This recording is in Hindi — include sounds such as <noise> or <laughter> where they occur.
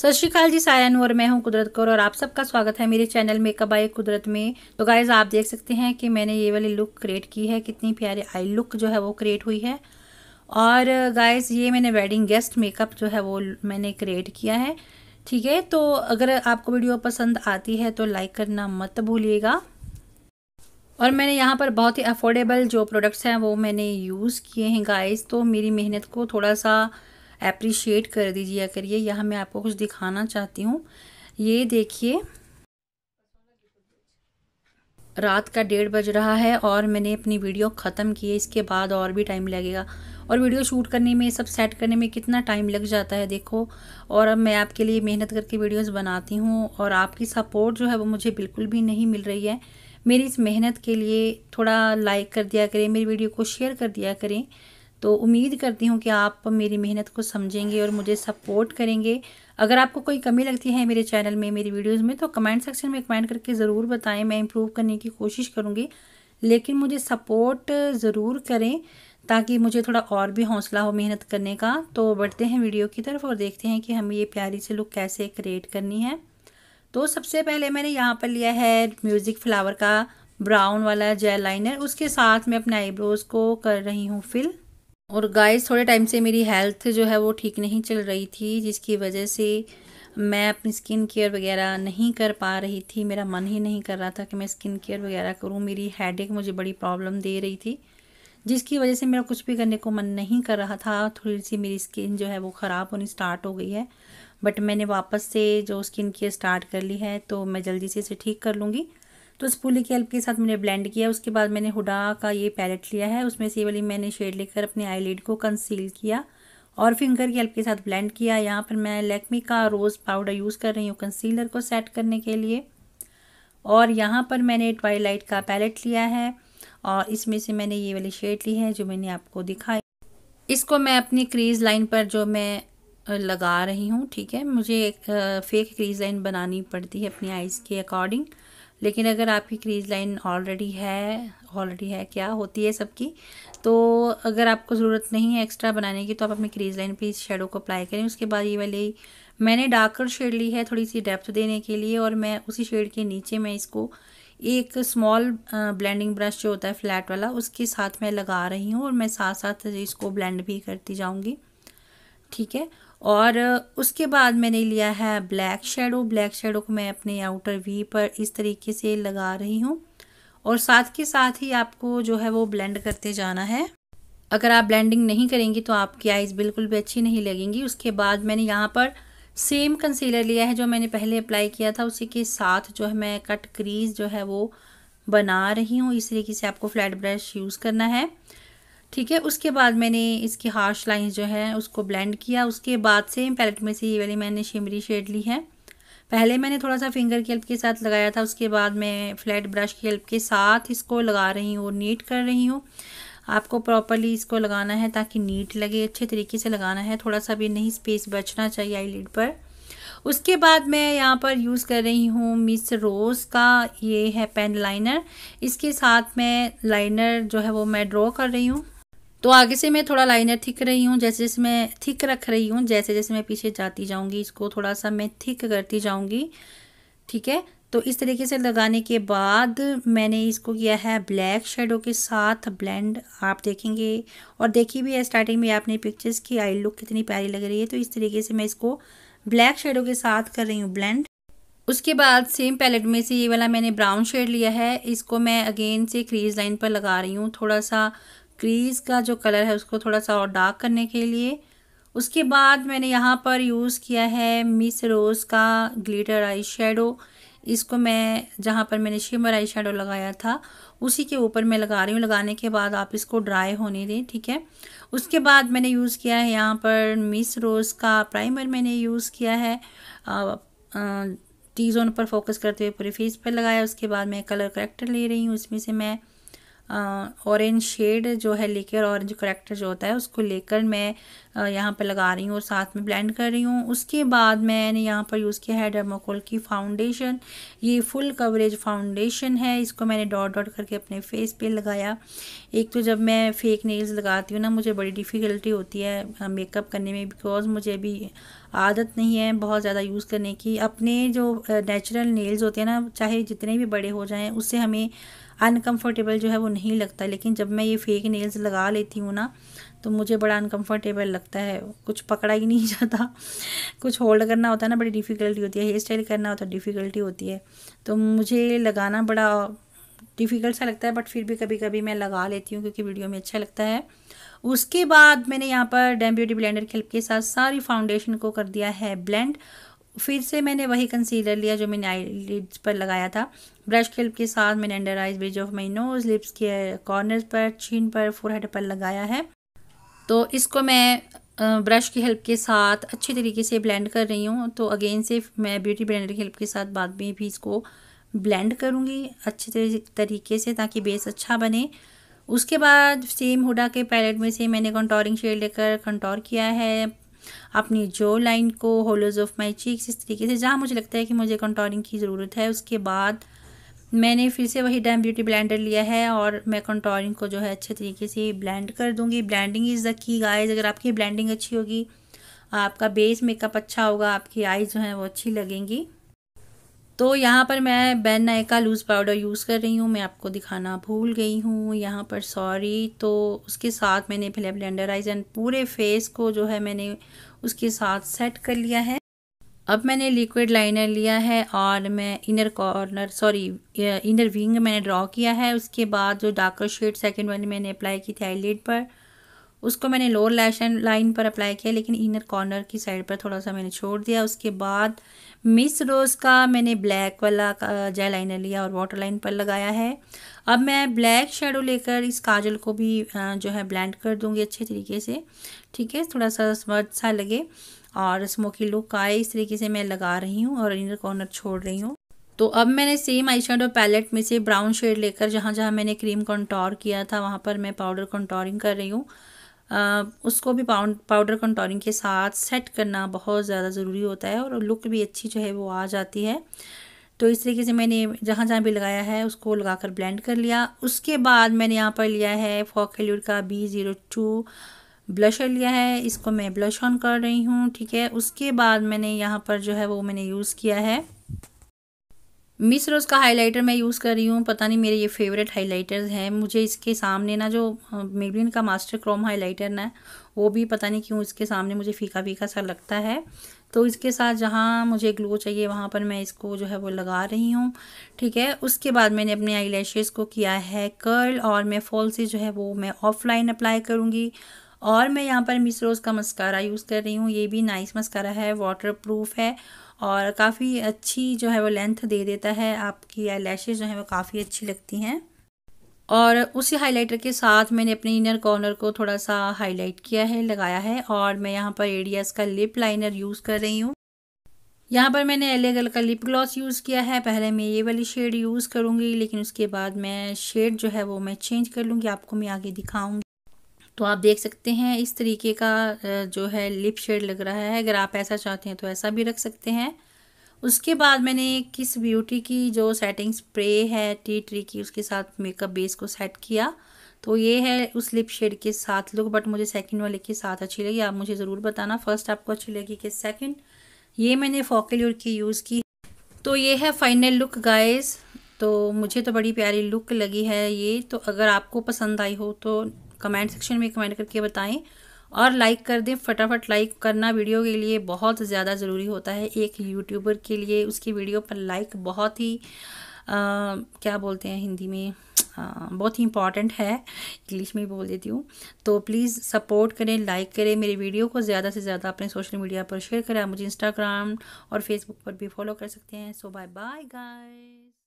सत श्रीकाल जी सारे और मैं हूं कुदरत कौर और आप सबका स्वागत है मेरे चैनल मेकअप आई कुदरत में तो गाइज आप देख सकते हैं कि मैंने ये वाली लुक क्रिएट की है कितनी प्यारी आई लुक जो है वो क्रिएट हुई है और गाइज ये मैंने वेडिंग गेस्ट मेकअप जो है वो मैंने क्रिएट किया है ठीक है तो अगर आपको वीडियो पसंद आती है तो लाइक करना मत भूलिएगा और मैंने यहाँ पर बहुत ही अफोर्डेबल जो प्रोडक्ट्स हैं वो मैंने यूज़ किए हैं गाइस तो मेरी मेहनत को थोड़ा सा अप्रिशिएट कर दीजिए करिए यहाँ मैं आपको कुछ दिखाना चाहती हूँ ये देखिए रात का डेढ़ बज रहा है और मैंने अपनी वीडियो ख़त्म की है इसके बाद और भी टाइम लगेगा और वीडियो शूट करने में सब सेट करने में कितना टाइम लग जाता है देखो और अब मैं आपके लिए मेहनत करके वीडियोस बनाती हूँ और आपकी सपोर्ट जो है वो मुझे बिल्कुल भी नहीं मिल रही है मेरी इस मेहनत के लिए थोड़ा लाइक कर दिया करें मेरी वीडियो को शेयर कर दिया करें तो उम्मीद करती हूँ कि आप मेरी मेहनत को समझेंगे और मुझे सपोर्ट करेंगे अगर आपको कोई कमी लगती है मेरे चैनल में मेरी वीडियोस में तो कमेंट सेक्शन में कमेंट करके ज़रूर बताएं मैं इम्प्रूव करने की कोशिश करूँगी लेकिन मुझे सपोर्ट ज़रूर करें ताकि मुझे थोड़ा और भी हौसला हो मेहनत करने का तो बढ़ते हैं वीडियो की तरफ और देखते हैं कि हमें ये प्यारी से लुक कैसे क्रिएट करनी है तो सबसे पहले मैंने यहाँ पर लिया है म्यूज़िक फ्लावर का ब्राउन वाला जेल लाइनर उसके साथ मैं अपने आईब्रोज़ को कर रही हूँ फिल और गाइस थोड़े टाइम से मेरी हेल्थ जो है वो ठीक नहीं चल रही थी जिसकी वजह से मैं अपनी स्किन केयर वगैरह नहीं कर पा रही थी मेरा मन ही नहीं कर रहा था कि मैं स्किन केयर वगैरह करूँ मेरी हेडेक मुझे बड़ी प्रॉब्लम दे रही थी जिसकी वजह से मेरा कुछ भी करने को मन नहीं कर रहा था थोड़ी सी मेरी स्किन जो है वो ख़राब होनी स्टार्ट हो गई है बट मैंने वापस से जो स्किन केयर स्टार्ट कर ली है तो मैं जल्दी से इसे ठीक कर लूँगी तो इस फूली की हेल्प के साथ मैंने ब्लेंड किया उसके बाद मैंने हुडा का ये पैलेट लिया है उसमें से वाली मैंने शेड लेकर अपने आई को कंसील किया और फिंगर की हेल्प के साथ ब्लेंड किया यहाँ पर मैं लैक्मी का रोज़ पाउडर यूज़ कर रही हूँ कंसीलर को सेट करने के लिए और यहाँ पर मैंने ट्वाइलाइट का पैलेट लिया है और इसमें से मैंने ये वाली शेड ली है जो मैंने आपको दिखाई इसको मैं अपनी क्रीज लाइन पर जो मैं लगा रही हूँ ठीक है मुझे एक फेक क्रीज लाइन बनानी पड़ती है अपनी आइज़ के अकॉर्डिंग लेकिन अगर आपकी क्रीज लाइन ऑलरेडी है ऑलरेडी है क्या होती है सबकी तो अगर आपको ज़रूरत नहीं है एक्स्ट्रा बनाने की तो आप अपनी क्रीज लाइन पे इस शेडो को अप्लाई करें उसके बाद ये वाले मैंने डार्कर शेड ली है थोड़ी सी डेप्थ देने के लिए और मैं उसी शेड के नीचे मैं इसको एक स्मॉल ब्लेंडिंग ब्रश जो होता है फ्लैट वाला उसके साथ मैं लगा रही हूँ और मैं साथ साथ इसको ब्लेंड भी करती जाऊँगी ठीक है और उसके बाद मैंने लिया है ब्लैक शेडो ब्लैक शेडो को मैं अपने आउटर वी पर इस तरीके से लगा रही हूँ और साथ के साथ ही आपको जो है वो ब्लेंड करते जाना है अगर आप ब्लेंडिंग नहीं करेंगी तो आपकी आइज़ बिल्कुल भी अच्छी नहीं लगेंगी उसके बाद मैंने यहाँ पर सेम कंसीलर लिया है जो मैंने पहले अप्लाई किया था उसी के साथ जो है मैं कट क्रीज जो है वो बना रही हूँ इस तरीके से आपको फ्लैट ब्रश यूज़ करना है ठीक है उसके बाद मैंने इसकी हार्श लाइन जो है उसको ब्लेंड किया उसके बाद सेम पैलेट में से ये वाली मैंने शिमरी शेड ली है पहले मैंने थोड़ा सा फिंगर की हेल्प के साथ लगाया था उसके बाद मैं फ्लैट ब्रश की हेल्प के साथ इसको लगा रही हूँ और नीट कर रही हूँ आपको प्रॉपरली इसको लगाना है ताकि नीट लगे अच्छे तरीके से लगाना है थोड़ा सा भी नहीं स्पेस बचना चाहिए आईलिड पर उसके बाद मैं यहाँ पर यूज़ कर रही हूँ मिस रोज़ का ये है पेन लाइनर इसके साथ मैं लाइनर जो है वो मैं ड्रॉ कर रही हूँ तो आगे से मैं थोड़ा लाइनर थिक रही हूँ जैसे जैसे मैं थिक रख रही हूँ जैसे जैसे मैं पीछे जाती जाऊँगी इसको थोड़ा सा मैं थिक करती जाऊँगी ठीक है तो इस तरीके से लगाने के बाद मैंने इसको किया है ब्लैक शेडो के साथ ब्लेंड आप देखेंगे और देखी भी है स्टार्टिंग में आपने पिक्चर्स की आई लुक कितनी प्यारी लग रही है तो इस तरीके से मैं इसको ब्लैक शेडो के साथ कर रही हूँ ब्लेंड उसके बाद सेम पैलेट में से ये वाला मैंने ब्राउन शेड लिया है इसको मैं अगेन से क्रीज लाइन पर लगा रही हूँ थोड़ा सा क्रीज़ का जो कलर है उसको थोड़ा सा और डार्क करने के लिए उसके बाद मैंने यहाँ पर यूज़ किया है मिस रोज़ का ग्लिटर आई शेडो इसको मैं जहाँ पर मैंने शिमर आई शेडो लगाया था उसी के ऊपर मैं लगा रही हूँ लगाने के बाद आप इसको ड्राई होने दें ठीक है उसके बाद मैंने यूज़ किया है यहाँ पर मिस रोज़ का प्राइमर मैंने यूज़ किया है आ, आ, टी जोन पर फोकस करते हुए पूरे फेस पर लगाया उसके बाद मैं कलर करेक्टर ले रही हूँ उसमें से मैं ऑरेंज शेड जो है लेकर ऑरेंज करेक्टर जो होता है उसको लेकर मैं यहाँ पर लगा रही हूँ और साथ में ब्लेंड कर रही हूँ उसके बाद मैंने यहाँ पर यूज़ किया है डर्माकोल की फाउंडेशन ये फुल कवरेज फाउंडेशन है इसको मैंने डॉट डॉट करके अपने फेस पे लगाया एक तो जब मैं फेक नेल्स लगाती हूँ ना मुझे बड़ी डिफ़िकल्टी होती है मेकअप करने में बिकॉज मुझे अभी आदत नहीं है बहुत ज़्यादा यूज़ करने की अपने जो नेचुरल नेल्स होते हैं ना चाहे जितने भी बड़े हो जाएँ उससे हमें अनकम्फर्टेबल जो है वो नहीं लगता लेकिन जब मैं ये फेक नेल्स लगा लेती हूँ ना तो मुझे बड़ा अनकम्फर्टेबल लगता है कुछ पकड़ा ही नहीं <laughs> जाता कुछ होल्ड करना होता है ना बड़ी डिफ़िकल्टी होती है हेयर स्टाइल करना होता है डिफ़िकल्टी होती है तो मुझे लगाना बड़ा डिफ़िकल्ट सा लगता है बट फिर भी कभी कभी मैं लगा लेती हूँ क्योंकि वीडियो में अच्छा लगता है उसके बाद मैंने यहाँ पर डैम ब्यूटी ब्लेंडर की हेल्प के साथ सारी फाउंडेशन को कर दिया है ब्लेंड फिर से मैंने वही कंसीलर लिया जो मैंने आई लिड्स पर लगाया था ब्रश हेल्प के साथ मैंने under eyes bridge of my nose lips के कॉर्नर पर छीन पर फोरहेड पर लगाया है तो इसको मैं ब्रश की हेल्प के साथ अच्छे तरीके से ब्लेंड कर रही हूँ तो अगेन से मैं ब्यूटी ब्लेंडर की हेल्प के साथ बाद में भी इसको ब्लेंड करूँगी अच्छे तरीके से ताकि बेस अच्छा बने उसके बाद सेम हुडा के पैलेट में से मैंने कंटोरिंग शेड लेकर कंटोर किया है अपनी जो लाइन को होलोज ऑफ माई चीक्स इस तरीके से जहाँ मुझे लगता है कि मुझे कंटोरिंग की ज़रूरत है उसके बाद मैंने फिर से वही डैम ब्यूटी ब्लेंडर लिया है और मैं कंटोरिंग को जो है अच्छे तरीके से ब्लेंड कर दूंगी blending is the key guys अगर आपकी ब्लेंडिंग अच्छी होगी आपका बेस मेकअप अच्छा होगा आपकी आईज जो हैं वो अच्छी लगेंगी तो यहाँ पर मैं बैन नायका का लूज़ पाउडर यूज़ कर रही हूँ मैं आपको दिखाना भूल गई हूँ यहाँ पर सॉरी तो उसके साथ मैंने आइज एंड पूरे फेस को जो है मैंने उसके साथ सेट कर लिया है अब मैंने लिक्विड लाइनर लिया है और मैं inner corner sorry inner wing मैंने ड्रॉ किया है उसके बाद जो डार्कर शेड सेकेंड वाली मैंने अप्लाई की थी आईलेट पर उसको मैंने लोअर लैश लाइन पर अप्लाई किया लेकिन इनर कॉर्नर की साइड पर थोड़ा सा मैंने छोड़ दिया उसके बाद मिस रोज़ का मैंने ब्लैक वाला जेल लाइनर लिया और वाटर लाइन पर लगाया है अब मैं ब्लैक शेडो लेकर इस काजल को भी जो है ब्लेंड कर दूंगी अच्छे तरीके से ठीक है थोड़ा सा स्मर्थ सा लगे और स्मोकी लुक आए इस तरीके से मैं लगा रही हूँ और इनर कॉर्नर छोड़ रही हूँ तो अब मैंने सेम आई शेडो पैलेट में से ब्राउन शेड लेकर जहाँ जहाँ मैंने क्रीम कंटोर किया था वहाँ पर मैं पाउडर कंटोरिंग कर रही हूँ उसको भी पाउडर कंटोरिंग के साथ सेट करना बहुत ज़्यादा ज़रूरी होता है और लुक भी अच्छी जो है वो आ जाती है तो इस तरीके से मैंने जहाँ जहाँ भी लगाया है उसको लगाकर ब्लेंड कर लिया उसके बाद मैंने यहाँ पर लिया है फॉकल्यूड का बी ज़ीरो टू ब्लशर लिया है इसको मैं ब्लश ऑन कर रही हूँ ठीक है उसके बाद मैंने यहाँ पर जो है वो मैंने यूज़ किया है मिस रोज़ का हाइलाइटर मैं यूज़ कर रही हूँ पता नहीं मेरे ये फेवरेट हाइलाइटर हैं मुझे इसके सामने ना जो मेबलिन का मास्टर क्रोम हाइलाइटर ना वो भी पता नहीं क्यों इसके सामने मुझे फीका फीका सा लगता है तो इसके साथ जहाँ मुझे ग्लो चाहिए वहाँ पर मैं इसको जो है वो लगा रही हूँ ठीक है उसके बाद मैंने अपने आई को किया है कर्ल और मैं फॉल से जो है वो मैं ऑफलाइन अप्लाई करूँगी और मैं यहाँ पर मिस रोज़ का मस्कारा यूज़ कर रही हूँ ये भी नाइस मस्कारा है वाटर प्रूफ है और काफ़ी अच्छी जो है वो लेंथ दे देता है आपकी आई जो हैं वो काफ़ी अच्छी लगती हैं और उसी हाइलाइटर के साथ मैंने अपने इनर कॉर्नर को थोड़ा सा हाईलाइट किया है लगाया है और मैं यहाँ पर एडियस का लिप लाइनर यूज़ कर रही हूँ यहाँ पर मैंने एले अलग का लिप ग्लॉस यूज़ किया है पहले मैं ये वाली शेड यूज़ करूँगी लेकिन उसके बाद मैं शेड जो है वो मैं चेंज कर लूँगी आपको मैं आगे दिखाऊँगी तो आप देख सकते हैं इस तरीके का जो है लिप शेड लग रहा है अगर आप ऐसा चाहते हैं तो ऐसा भी रख सकते हैं उसके बाद मैंने किस ब्यूटी की जो सेटिंग स्प्रे है टी ट्री की उसके साथ मेकअप बेस को सेट किया तो ये है उस लिप शेड के साथ लुक बट मुझे सेकंड वाले के साथ अच्छी लगी आप मुझे ज़रूर बताना फर्स्ट आपको अच्छी लगी कि सेकंड ये मैंने फॉकल्योर की यूज़ की तो ये है फाइनल लुक गाइस तो मुझे तो बड़ी प्यारी लुक लगी है ये तो अगर आपको पसंद आई हो तो कमेंट सेक्शन में कमेंट करके बताएं और लाइक कर दें फटाफट लाइक करना वीडियो के लिए बहुत ज़्यादा ज़रूरी होता है एक यूट्यूबर के लिए उसकी वीडियो पर लाइक बहुत ही आ, क्या बोलते हैं हिंदी में आ, बहुत ही इंपॉर्टेंट है इंग्लिश में बोल देती हूँ तो प्लीज़ सपोर्ट करें लाइक करें मेरे वीडियो को ज़्यादा से ज़्यादा अपने सोशल मीडिया पर शेयर करें आप मुझे इंस्टाग्राम और फेसबुक पर भी फॉलो कर सकते हैं सो बाय बाय गाइस